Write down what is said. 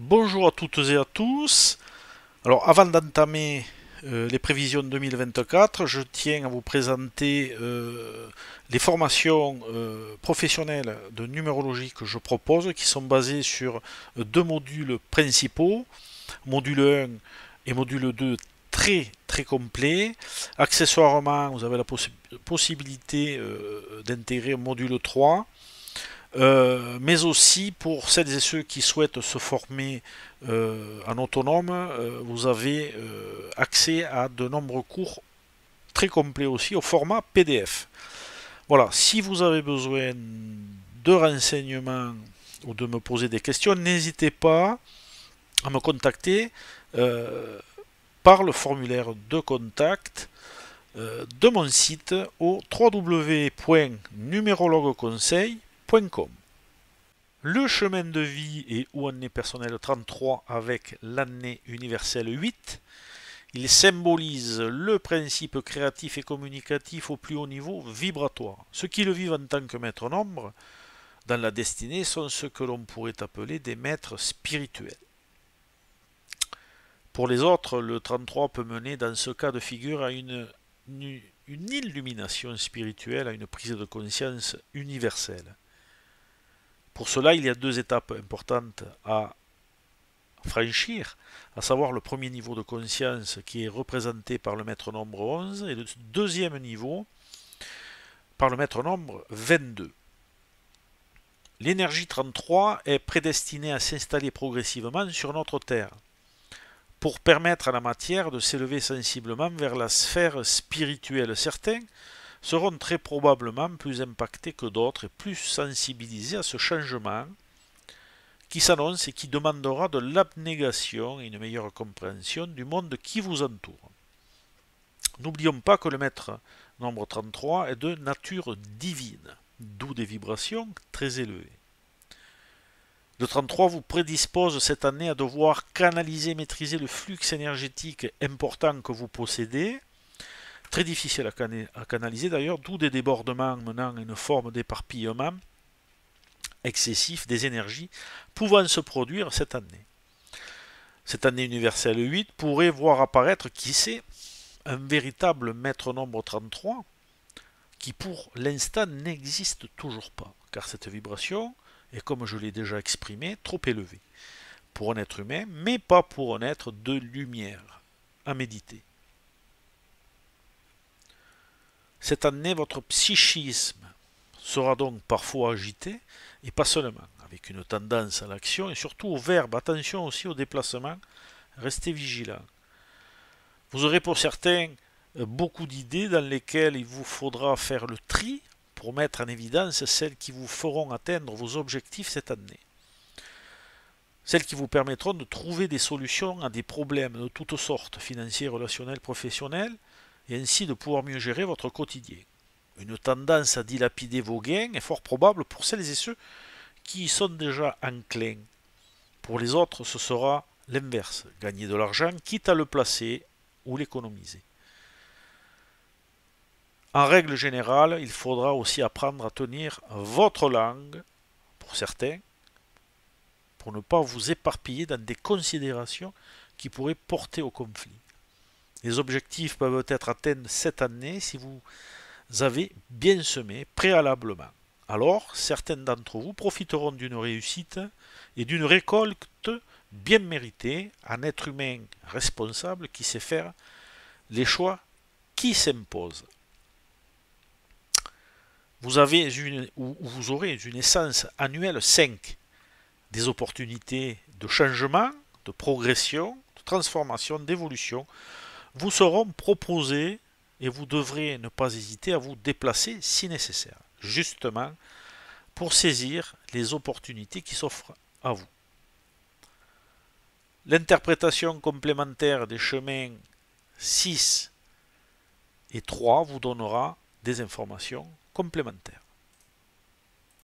Bonjour à toutes et à tous. Alors avant d'entamer euh, les prévisions 2024, je tiens à vous présenter euh, les formations euh, professionnelles de numérologie que je propose, qui sont basées sur deux modules principaux, module 1 et module 2 très très complets Accessoirement, vous avez la possibilité d'intégrer module 3 euh, mais aussi pour celles et ceux qui souhaitent se former euh, en autonome, euh, vous avez accès à de nombreux cours très complets aussi au format PDF. Voilà, si vous avez besoin de renseignements ou de me poser des questions, n'hésitez pas à me contacter par le formulaire de contact de mon site au www.numérologueconseil.com le chemin de vie est ou année personnelle 33 avec l'année universelle 8. Il symbolise le principe créatif et communicatif au plus haut niveau vibratoire. Ceux qui le vivent en tant que maître nombre dans la destinée sont ce que l'on pourrait appeler des maîtres spirituels. Pour les autres, le 33 peut mener dans ce cas de figure à une illumination spirituelle, à une prise de conscience universelle. Pour cela, il y a deux étapes importantes à franchir, à savoir le premier niveau de conscience qui est représenté par le maître nombre 11 et le deuxième niveau par le maître nombre 22. L'énergie 33 est prédestinée à s'installer progressivement sur notre Terre pour permettre à la matière de s'élever sensiblement vers la sphère spirituelle. certaine, seront très probablement plus impactés que d'autres et plus sensibilisés à ce changement qui s'annonce et qui demandera de l'abnégation et une meilleure compréhension du monde qui vous entoure. N'oublions pas que le maître nombre 33 est de nature divine, d'où des vibrations très élevées. Le 33 vous prédispose cette année à devoir canaliser, et maîtriser le flux énergétique important que vous possédez, très difficile à, canaliser d'ailleurs, d'où des débordements menant à une forme d'éparpillement excessif des énergies pouvant se produire cette année. Cette année universelle 8 pourrait voir apparaître, qui sait, un véritable maître nombre 33 qui pour l'instant n'existe toujours pas, car cette vibration est, comme je l'ai déjà exprimé, trop élevée pour un être humain, mais pas pour un être de lumière à méditer. Cette année, votre psychisme sera donc parfois agité, et pas seulement, avec une tendance à l'action et surtout au verbe. Attention aussi au déplacement, restez vigilant. Vous aurez pour certains euh, beaucoup d'idées dans lesquelles il vous faudra faire le tri pour mettre en évidence celles qui vous feront atteindre vos objectifs cette année. Celles qui vous permettront de trouver des solutions à des problèmes de toutes sortes, financiers, relationnels, professionnels, et ainsi de pouvoir mieux gérer votre quotidien. Une tendance à dilapider vos gains est fort probable pour celles et ceux qui y sont déjà enclins. Pour les autres, ce sera l'inverse, gagner de l'argent quitte à le placer ou l'économiser. En règle générale, il faudra aussi apprendre à tenir votre langue, pour certains, pour ne pas vous éparpiller dans des considérations qui pourraient porter au conflit. Les objectifs peuvent être atteints cette année si vous avez bien semé préalablement. Alors, certains d'entre vous profiteront d'une réussite et d'une récolte bien méritée, un être humain responsable qui sait faire les choix qui s'imposent. Vous avez vous aurez une essence annuelle 5, des opportunités de changement, de progression, de transformation, d'évolution, vous seront proposés et vous devrez ne pas hésiter à vous déplacer si nécessaire, justement pour saisir les opportunités qui s'offrent à vous. L'interprétation complémentaire des chemins 6 et 3 vous donnera des informations complémentaires.